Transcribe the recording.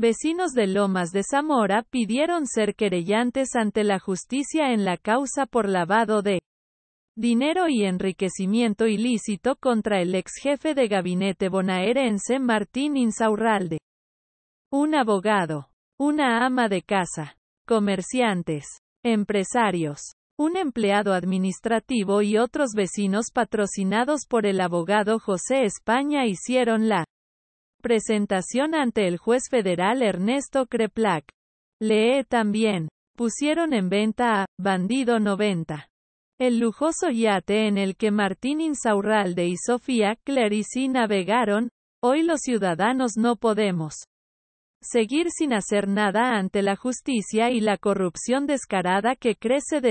Vecinos de Lomas de Zamora pidieron ser querellantes ante la justicia en la causa por lavado de dinero y enriquecimiento ilícito contra el ex jefe de gabinete bonaerense Martín Insaurralde. Un abogado, una ama de casa, comerciantes, empresarios, un empleado administrativo y otros vecinos patrocinados por el abogado José España hicieron la Presentación ante el juez federal Ernesto Creplac. Lee también. Pusieron en venta a Bandido 90. El lujoso yate en el que Martín Insaurralde y Sofía Clerici navegaron, hoy los ciudadanos no podemos seguir sin hacer nada ante la justicia y la corrupción descarada que crece de